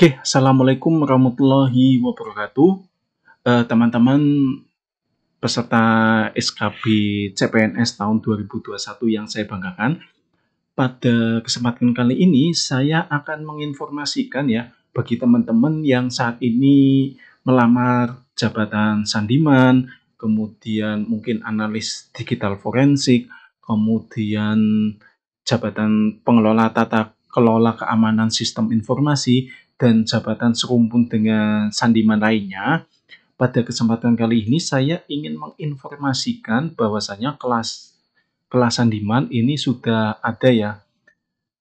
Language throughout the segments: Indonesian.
Oke, okay, assalamualaikum warahmatullahi wabarakatuh, teman eh, teman-teman peserta SKB CPNS tahun 2021 yang saya banggakan. Pada kesempatan kali ini saya akan menginformasikan ya bagi teman-teman yang saat ini melamar jabatan sandiman, kemudian mungkin analis digital forensik, kemudian jabatan pengelola tata kelola keamanan sistem informasi dan jabatan serumpun dengan sandiman lainnya, pada kesempatan kali ini saya ingin menginformasikan bahwasanya kelas kelas sandiman ini sudah ada ya.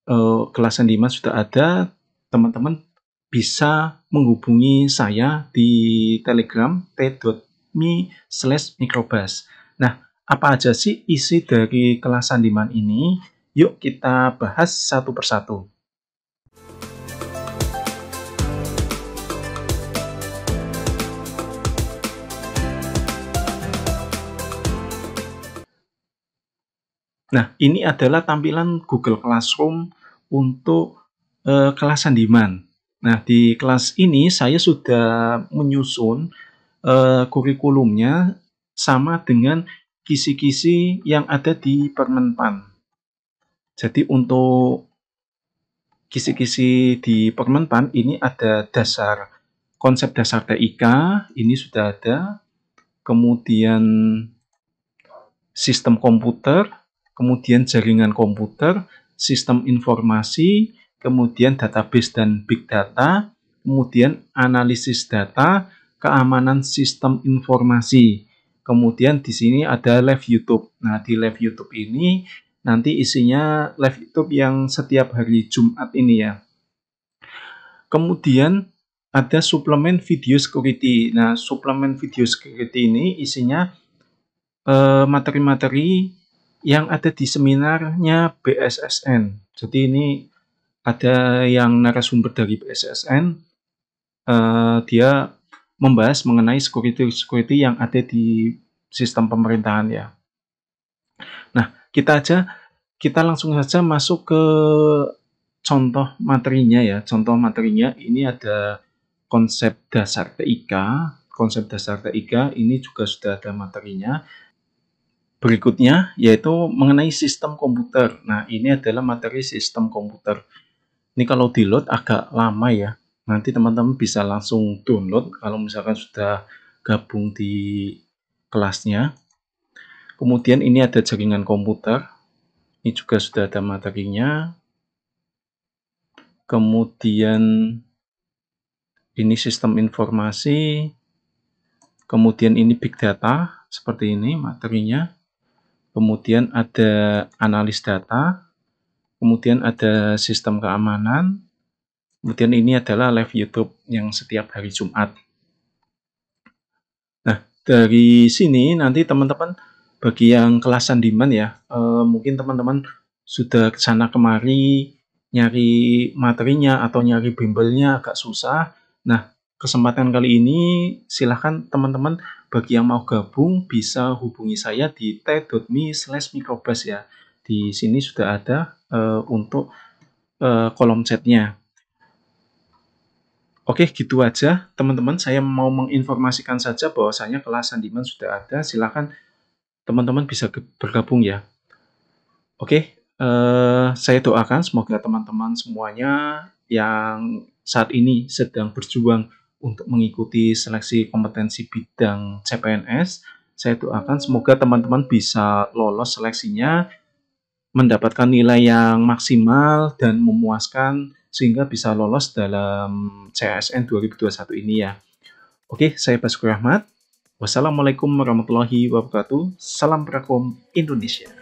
E, kelas sandiman sudah ada, teman-teman bisa menghubungi saya di Telegram t.me slash mikrobas. Nah, apa aja sih isi dari kelas sandiman ini? Yuk kita bahas satu persatu. Nah, ini adalah tampilan Google Classroom untuk eh, kelas sandiman Nah, di kelas ini saya sudah menyusun eh, kurikulumnya sama dengan kisi-kisi yang ada di Permenpan. Jadi untuk kisi-kisi di Permenpan ini ada dasar konsep dasar TIK, ini sudah ada. Kemudian sistem komputer, kemudian jaringan komputer, sistem informasi, kemudian database dan big data, kemudian analisis data, keamanan sistem informasi. Kemudian di sini ada live YouTube. Nah, di live YouTube ini nanti isinya live YouTube yang setiap hari Jumat ini ya. Kemudian ada suplemen video security. Nah, suplemen video security ini isinya eh, materi-materi yang ada di seminarnya BSSN. Jadi ini ada yang narasumber dari BSSN, uh, eh, dia membahas mengenai security-security yang ada di sistem pemerintahan ya. Nah, kita aja, kita langsung saja masuk ke contoh materinya ya. Contoh materinya ini ada konsep dasar TIK, konsep dasar TIK ini juga sudah ada materinya berikutnya yaitu mengenai sistem komputer. Nah, ini adalah materi sistem komputer. Ini kalau di-load agak lama ya. Nanti teman-teman bisa langsung download kalau misalkan sudah gabung di kelasnya. Kemudian ini ada jaringan komputer. Ini juga sudah ada materinya. Kemudian ini sistem informasi. Kemudian ini big data seperti ini materinya kemudian ada analis data, kemudian ada sistem keamanan, kemudian ini adalah live YouTube yang setiap hari Jumat. Nah, dari sini nanti teman-teman bagi yang kelas Sandiman ya, eh, mungkin teman-teman sudah sana kemari nyari materinya atau nyari bimbelnya agak susah. Nah, kesempatan kali ini silahkan teman-teman bagi yang mau gabung bisa hubungi saya di t.me slash microbus ya. Di sini sudah ada uh, untuk uh, kolom chatnya. Oke, gitu aja teman-teman. Saya mau menginformasikan saja bahwasanya kelas Sandiman sudah ada. Silahkan teman-teman bisa bergabung ya. Oke, uh, saya doakan semoga teman-teman semuanya yang saat ini sedang berjuang untuk mengikuti seleksi kompetensi bidang CPNS. Saya doakan semoga teman-teman bisa lolos seleksinya, mendapatkan nilai yang maksimal dan memuaskan sehingga bisa lolos dalam CSN 2021 ini ya. Oke, saya Basuki Rahmat. Wassalamualaikum warahmatullahi wabarakatuh. Salam Prakom Indonesia.